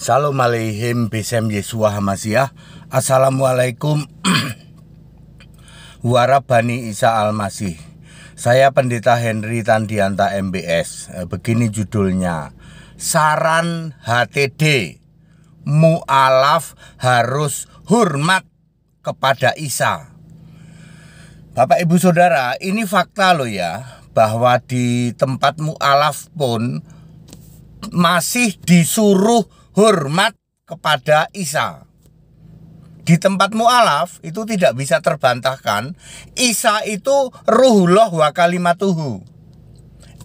Salam aleihim bisem Yesua Hamasiah Assalamualaikum Warabani Isa Almasih Saya Pendeta Henry Tandianta MBS eh, Begini judulnya Saran HTD Mu'alaf harus hormat kepada Isa Bapak Ibu Saudara ini fakta loh ya Bahwa di tempat mu'alaf pun masih disuruh hormat kepada Isa. Di tempat mu'alaf itu tidak bisa terbantahkan Isa itu ruhullah wa kalimatuhu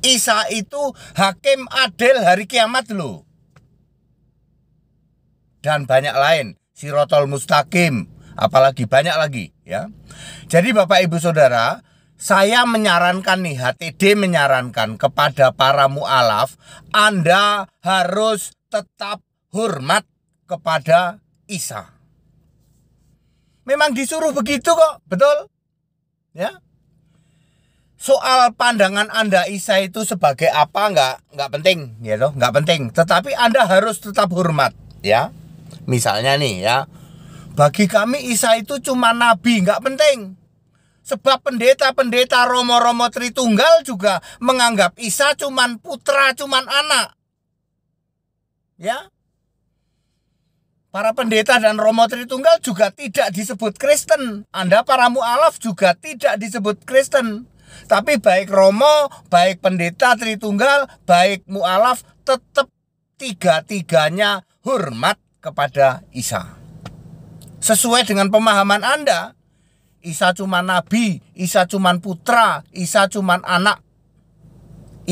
Isa itu hakim adil hari kiamat loh Dan banyak lain Sirotol mustaqim Apalagi banyak lagi ya Jadi bapak ibu saudara saya menyarankan nih HTD menyarankan kepada para mualaf Anda harus tetap hormat kepada Isa. Memang disuruh begitu kok, betul? Ya. Soal pandangan Anda Isa itu sebagai apa enggak? Enggak penting, ya loh nggak penting. Tetapi Anda harus tetap hormat, ya. Misalnya nih ya, bagi kami Isa itu cuma nabi, enggak penting. Sebab pendeta-pendeta Romo-Romo Tritunggal juga menganggap Isa cuma putra, cuma anak. Ya, Para pendeta dan Romo Tritunggal juga tidak disebut Kristen. Anda para mu'alaf juga tidak disebut Kristen. Tapi baik Romo, baik pendeta Tritunggal, baik mu'alaf tetap tiga-tiganya hormat kepada Isa. Sesuai dengan pemahaman Anda, Isa cuma nabi, Isa cuma putra, Isa cuma anak.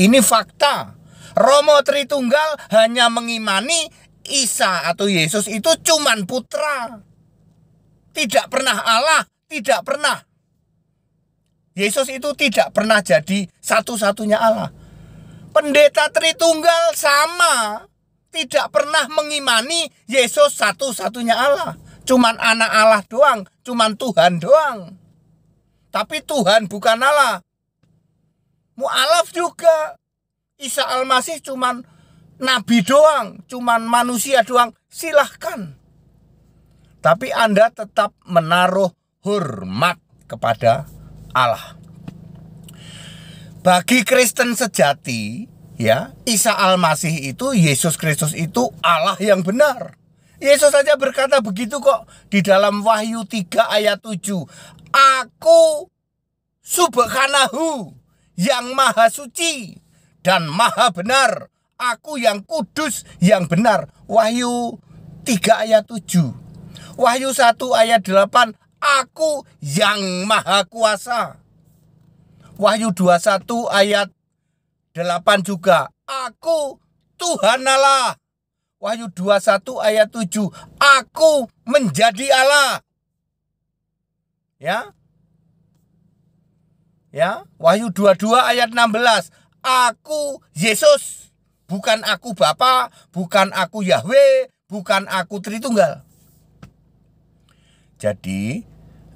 Ini fakta. Romo Tritunggal hanya mengimani Isa atau Yesus itu cuman putra. Tidak pernah Allah, tidak pernah. Yesus itu tidak pernah jadi satu-satunya Allah. Pendeta Tritunggal sama, tidak pernah mengimani Yesus satu-satunya Allah. Cuman anak Allah doang, cuman Tuhan doang. Tapi Tuhan bukan Allah. Mu'alaf juga. Isa Al-Masih cuman nabi doang, cuman manusia doang, silahkan. Tapi Anda tetap menaruh hormat kepada Allah. Bagi Kristen sejati, ya, Isa Al-Masih itu Yesus Kristus itu Allah yang benar. Yesus saja berkata begitu kok di dalam Wahyu 3 ayat 7. Aku subhanahu yang maha suci dan maha benar Aku yang kudus, yang benar. Wahyu 3 ayat 7. Wahyu 1 ayat 8. Aku yang maha kuasa. Wahyu 21 ayat 8 juga. Aku Tuhan Allah. Wahyu 21 ayat 7. Aku menjadi Allah. Ya. Ya, Wahyu 22 ayat 16. Aku Yesus Bukan aku Bapa, bukan aku Yahweh, bukan aku Tritunggal. Jadi,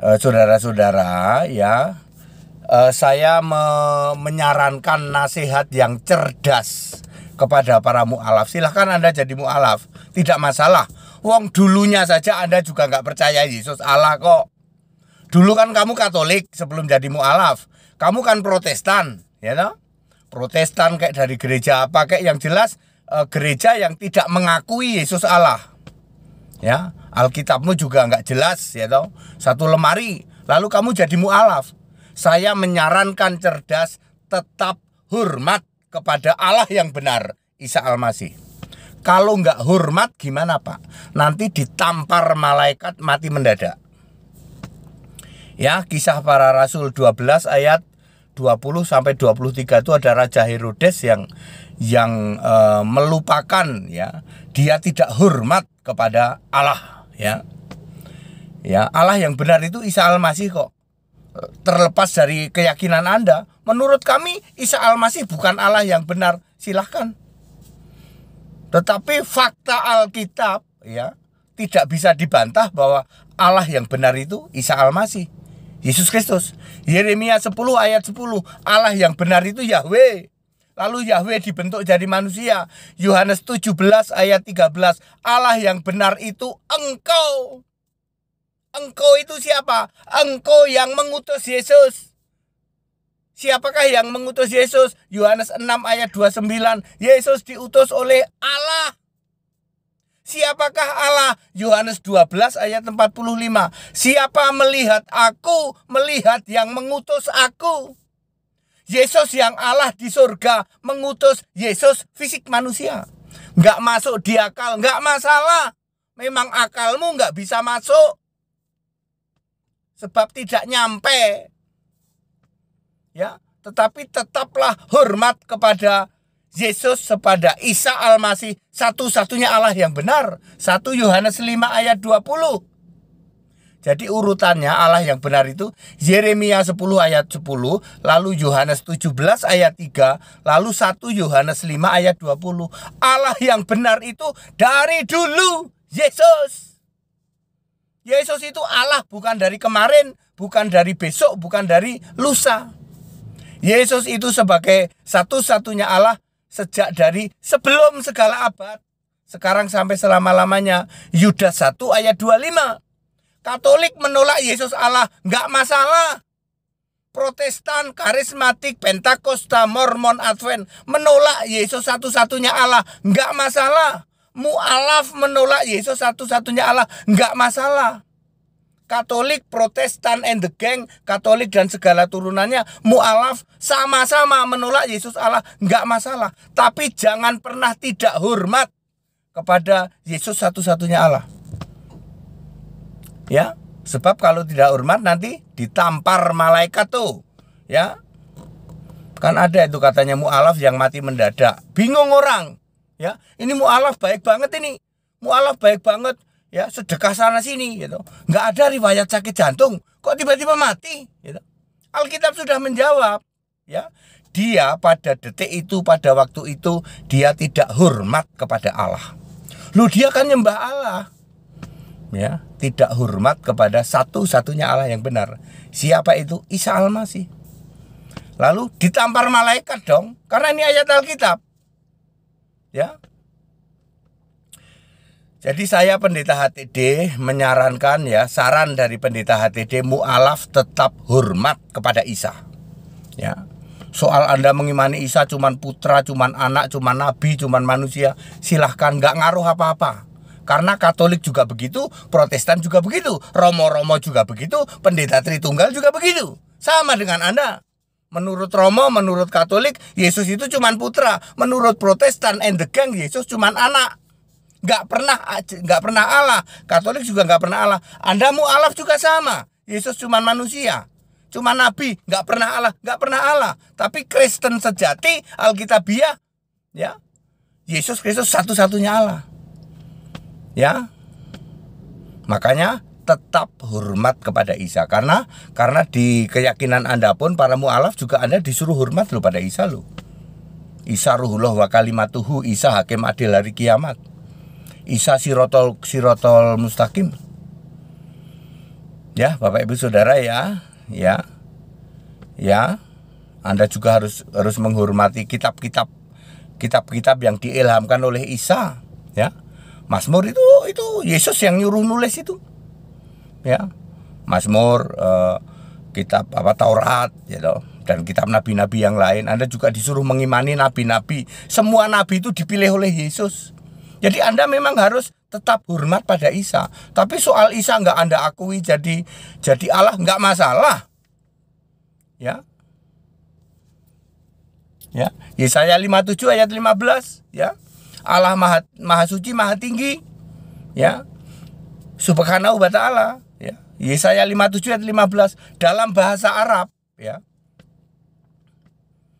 eh, saudara-saudara ya, eh, saya me menyarankan nasihat yang cerdas kepada para mualaf. Silahkan Anda jadi mualaf, tidak masalah. Wong dulunya saja Anda juga nggak percaya Yesus Allah kok. Dulu kan kamu Katolik sebelum jadi mualaf, kamu kan Protestan, ya you know? Protestan kayak dari gereja apa kayak yang jelas e, gereja yang tidak mengakui Yesus Allah. Ya, Alkitabmu juga nggak jelas ya toh. Satu lemari, lalu kamu jadi mualaf. Saya menyarankan cerdas tetap hormat kepada Allah yang benar, Isa Almasih. Kalau nggak hormat gimana Pak? Nanti ditampar malaikat mati mendadak. Ya, kisah para rasul 12 ayat 20 sampai 23 itu ada Raja Herodes yang yang e, melupakan ya dia tidak hormat kepada Allah ya ya Allah yang benar itu Isa Al-Masih kok terlepas dari keyakinan Anda menurut kami Isa Al-Masih bukan Allah yang benar silahkan tetapi fakta Alkitab ya tidak bisa dibantah bahwa Allah yang benar itu Isa Al-Masih Yesus Kristus. Yeremia 10 ayat 10, Allah yang benar itu Yahweh. Lalu Yahweh dibentuk jadi manusia. Yohanes 17 ayat 13, Allah yang benar itu engkau. Engkau itu siapa? Engkau yang mengutus Yesus. Siapakah yang mengutus Yesus? Yohanes 6 ayat 29, Yesus diutus oleh Allah. Siapakah Allah? Yohanes 12 ayat 45. Siapa melihat aku, melihat yang mengutus aku. Yesus yang Allah di surga mengutus Yesus fisik manusia. Nggak masuk di akal, nggak masalah. Memang akalmu nggak bisa masuk. Sebab tidak nyampe. Ya, tetapi tetaplah hormat kepada Yesus kepada Isa Al-Masih satu-satunya Allah yang benar. 1 Yohanes 5 ayat 20. Jadi urutannya Allah yang benar itu Yeremia 10 ayat 10, lalu Yohanes 17 ayat 3, lalu 1 Yohanes 5 ayat 20. Allah yang benar itu dari dulu Yesus. Yesus itu Allah bukan dari kemarin, bukan dari besok, bukan dari lusa. Yesus itu sebagai satu-satunya Allah sejak dari sebelum segala abad sekarang sampai selama-lamanya Yudas 1 ayat 25 Katolik menolak Yesus Allah nggak masalah Protestan, karismatik, Pentakosta, Mormon, Advent menolak Yesus satu-satunya Allah nggak masalah Mu'alaf menolak Yesus satu-satunya Allah nggak masalah Katolik, Protestan, and the gang, Katolik dan segala turunannya, mu'alaf, sama-sama menolak Yesus Allah, nggak masalah. Tapi jangan pernah tidak hormat kepada Yesus satu-satunya Allah. Ya, sebab kalau tidak hormat nanti ditampar malaikat tuh. Ya, kan ada itu katanya mu'alaf yang mati mendadak. Bingung orang. Ya, ini mu'alaf baik banget ini. Mu'alaf baik banget ya sedekah sana sini gitu nggak ada riwayat sakit jantung kok tiba-tiba mati gitu Alkitab sudah menjawab ya dia pada detik itu pada waktu itu dia tidak hormat kepada Allah lu dia kan nyembah Allah ya tidak hormat kepada satu-satunya Allah yang benar siapa itu Isa al lalu ditampar malaikat dong karena ini ayat Alkitab ya jadi saya pendeta HTD menyarankan ya saran dari pendeta HTD mualaf tetap hormat kepada Isa. Ya. Soal Anda mengimani Isa cuman putra, cuman anak, cuman nabi, cuman manusia, silahkan nggak ngaruh apa-apa. Karena Katolik juga begitu, Protestan juga begitu, Romo-Romo juga begitu, Pendeta Tritunggal juga begitu. Sama dengan Anda. Menurut Romo, menurut Katolik, Yesus itu cuman putra. Menurut Protestan, gang, Yesus cuman anak nggak pernah nggak pernah Allah Katolik juga nggak pernah Allah Anda mau Allah juga sama Yesus cuma manusia cuma nabi nggak pernah Allah nggak pernah Allah tapi Kristen sejati Alkitabiah ya Yesus Kristus satu-satunya Allah ya makanya tetap hormat kepada Isa karena karena di keyakinan Anda pun para mualaf juga Anda disuruh hormat loh pada Isa loh. Isa ruhullah wa kalimatuhu Isa hakim adil hari kiamat. Isa Sirotol Sirotol Mustaqim. Ya, Bapak Ibu Saudara ya, ya. Ya. Anda juga harus harus menghormati kitab-kitab kitab-kitab yang diilhamkan oleh Isa, ya. Mazmur itu itu Yesus yang nyuruh nulis itu. Ya. Mazmur eh, kitab apa Taurat ya you dan kitab nabi-nabi yang lain Anda juga disuruh mengimani nabi-nabi semua nabi itu dipilih oleh Yesus jadi Anda memang harus tetap hormat pada Isa. Tapi soal Isa nggak Anda akui jadi jadi Allah nggak masalah. Ya. Ya, Yesaya 57 ayat 15, ya. Allah Maha, Maha Suci, Maha Tinggi. Ya. Subhanahu wa taala, ya. Yesaya 57 ayat 15 dalam bahasa Arab, ya.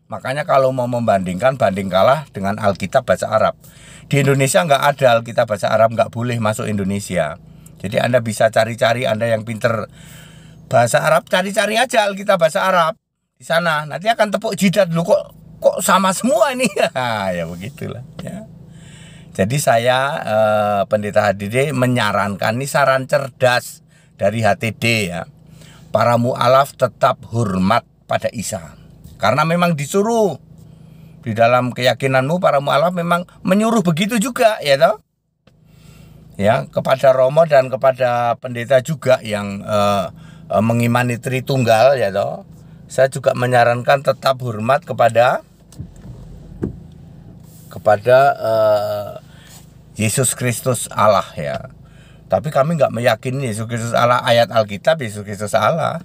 Makanya kalau mau membandingkan banding kalah dengan Alkitab bahasa Arab di Indonesia nggak ada kita bahasa Arab nggak boleh masuk Indonesia. Jadi Anda bisa cari-cari Anda yang pinter bahasa Arab cari-cari aja kita bahasa Arab di sana. Nanti akan tepuk jidat lu kok kok sama semua ini ya begitulah ya. Jadi saya eh, Pendeta HDD menyarankan ini saran cerdas dari HTD ya. Para mualaf tetap hormat pada Isa. Karena memang disuruh di dalam keyakinanmu para mualaf memang menyuruh begitu juga ya toh ya kepada Romo dan kepada pendeta juga yang eh, eh, mengimani Tritunggal ya toh saya juga menyarankan tetap hormat kepada kepada eh, Yesus Kristus Allah ya tapi kami nggak meyakini Yesus Kristus Allah ayat Alkitab Yesus Kristus Allah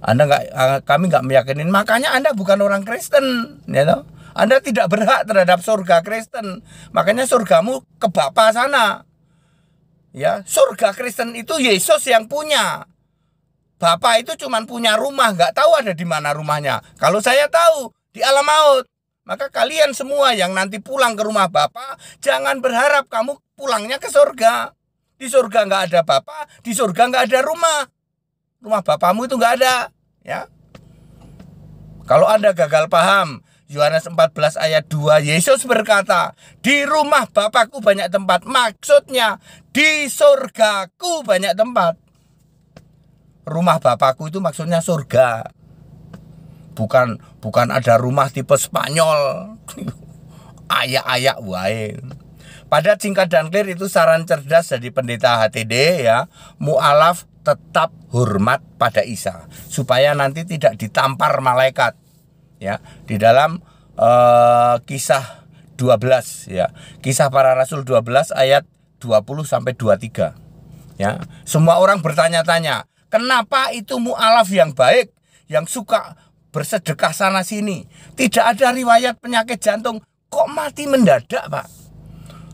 anda nggak ah, kami nggak meyakinkan makanya Anda bukan orang Kristen ya you know? Anda tidak berhak terhadap surga Kristen makanya surgamu ke Bapa sana ya surga Kristen itu Yesus yang punya Bapak itu cuma punya rumah nggak tahu ada di mana rumahnya kalau saya tahu di alam maut maka kalian semua yang nanti pulang ke rumah Bapak jangan berharap kamu pulangnya ke surga di surga nggak ada Bapak di surga nggak ada rumah rumah bapamu itu nggak ada ya kalau anda gagal paham Yohanes 14 ayat 2 Yesus berkata di rumah Bapakku banyak tempat maksudnya di surgaku banyak tempat rumah Bapakku itu maksudnya surga bukan bukan ada rumah tipe Spanyol ayak-ayak wae Pada singkat dan clear itu saran cerdas dari pendeta HTD ya mualaf tetap hormat pada Isa supaya nanti tidak ditampar malaikat ya di dalam uh, kisah 12 ya kisah para rasul 12 ayat 20 sampai 23 ya semua orang bertanya-tanya kenapa itu mualaf yang baik yang suka bersedekah sana sini tidak ada riwayat penyakit jantung kok mati mendadak pak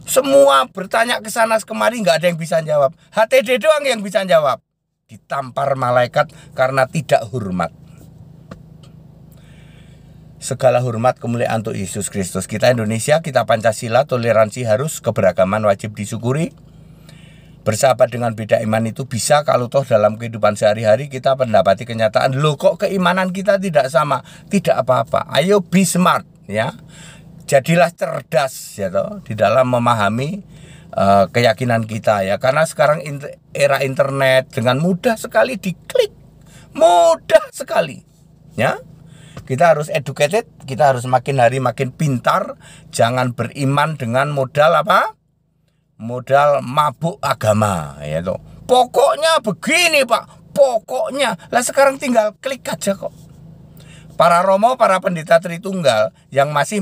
semua bertanya ke sana kemari nggak ada yang bisa jawab HTD doang yang bisa jawab ditampar malaikat karena tidak hormat. Segala hormat kemuliaan untuk Yesus Kristus. Kita Indonesia, kita Pancasila, toleransi harus, keberagaman wajib disyukuri. Bersahabat dengan beda iman itu bisa kalau toh dalam kehidupan sehari-hari kita mendapati kenyataan loh kok keimanan kita tidak sama, tidak apa-apa. Ayo be smart ya. Jadilah cerdas ya toh di dalam memahami uh, keyakinan kita ya karena sekarang in era internet dengan mudah sekali diklik mudah sekali ya kita harus educated kita harus makin hari makin pintar jangan beriman dengan modal apa modal mabuk agama ya tuh pokoknya begini pak pokoknya lah sekarang tinggal klik aja kok Para Romo, para pendeta Tritunggal yang masih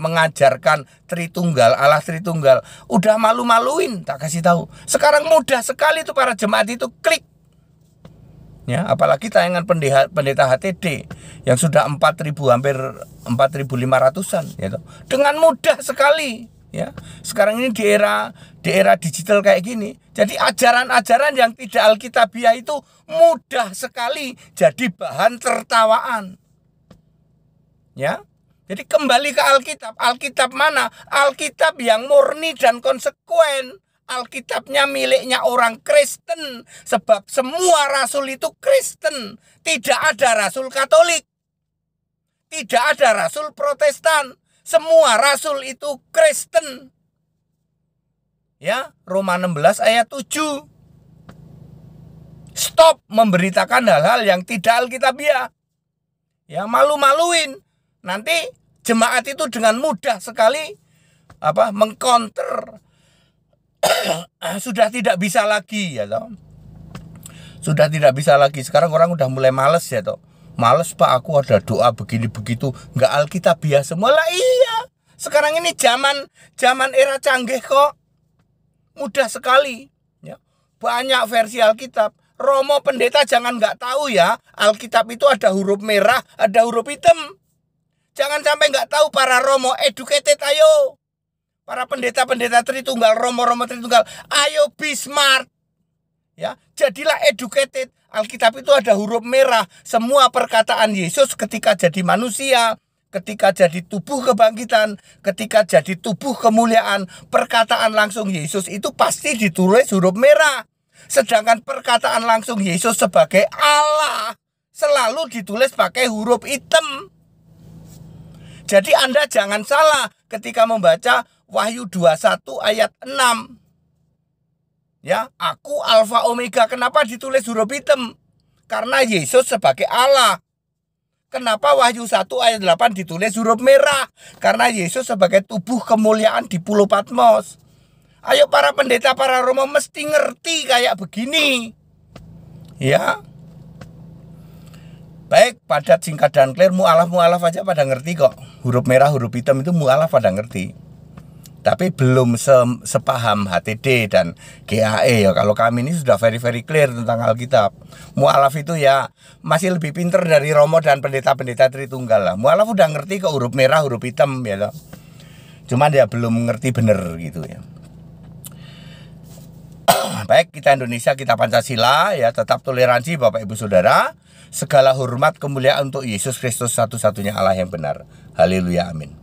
mengajarkan Tritunggal, Allah Tritunggal, udah malu-maluin, tak kasih tahu. Sekarang mudah sekali tuh para jemaat itu klik. Ya, apalagi tayangan pendeta, pendeta HTD yang sudah 4000 hampir 4500-an gitu. Ya Dengan mudah sekali ya. Sekarang ini di era di era digital kayak gini, jadi ajaran-ajaran yang tidak alkitabiah itu mudah sekali jadi bahan tertawaan. Ya. Jadi kembali ke Alkitab. Alkitab mana? Alkitab yang murni dan konsekuen. Alkitabnya miliknya orang Kristen sebab semua rasul itu Kristen, tidak ada rasul Katolik. Tidak ada rasul Protestan, semua rasul itu Kristen. Ya, Roma 16 ayat 7. Stop memberitakan hal-hal yang tidak Alkitabiah. Ya, malu-maluin nanti jemaat itu dengan mudah sekali apa mengkonter sudah tidak bisa lagi ya toh sudah tidak bisa lagi sekarang orang udah mulai males ya toh males pak aku ada doa begini begitu nggak alkitabiah semua lah iya sekarang ini zaman zaman era canggih kok mudah sekali ya banyak versi alkitab Romo pendeta jangan nggak tahu ya Alkitab itu ada huruf merah ada huruf hitam Jangan sampai nggak tahu para Romo educated ayo. Para pendeta-pendeta Tritunggal, Romo-Romo Tritunggal, ayo be smart. Ya, jadilah educated. Alkitab itu ada huruf merah. Semua perkataan Yesus ketika jadi manusia, ketika jadi tubuh kebangkitan, ketika jadi tubuh kemuliaan, perkataan langsung Yesus itu pasti ditulis huruf merah. Sedangkan perkataan langsung Yesus sebagai Allah selalu ditulis pakai huruf hitam. Jadi Anda jangan salah ketika membaca Wahyu 21 ayat 6. Ya, aku alfa omega. Kenapa ditulis huruf hitam? Karena Yesus sebagai Allah. Kenapa Wahyu 1 ayat 8 ditulis huruf merah? Karena Yesus sebagai tubuh kemuliaan di Pulau Patmos. Ayo para pendeta, para romo mesti ngerti kayak begini. Ya. Baik, padat, singkat, dan clear, mu'alaf, mu'alaf aja pada ngerti kok. Huruf merah, huruf hitam itu mu'alaf pada ngerti. Tapi belum se sepaham HTD dan GAE ya. Kalau kami ini sudah very very clear tentang Alkitab. Mu'alaf itu ya masih lebih pinter dari Romo dan pendeta-pendeta Tritunggal lah. Mu'alaf udah ngerti kok huruf merah, huruf hitam ya loh. Cuman dia belum ngerti bener gitu ya baik kita Indonesia kita Pancasila ya tetap toleransi Bapak Ibu Saudara segala hormat kemuliaan untuk Yesus Kristus satu-satunya Allah yang benar. Haleluya amin.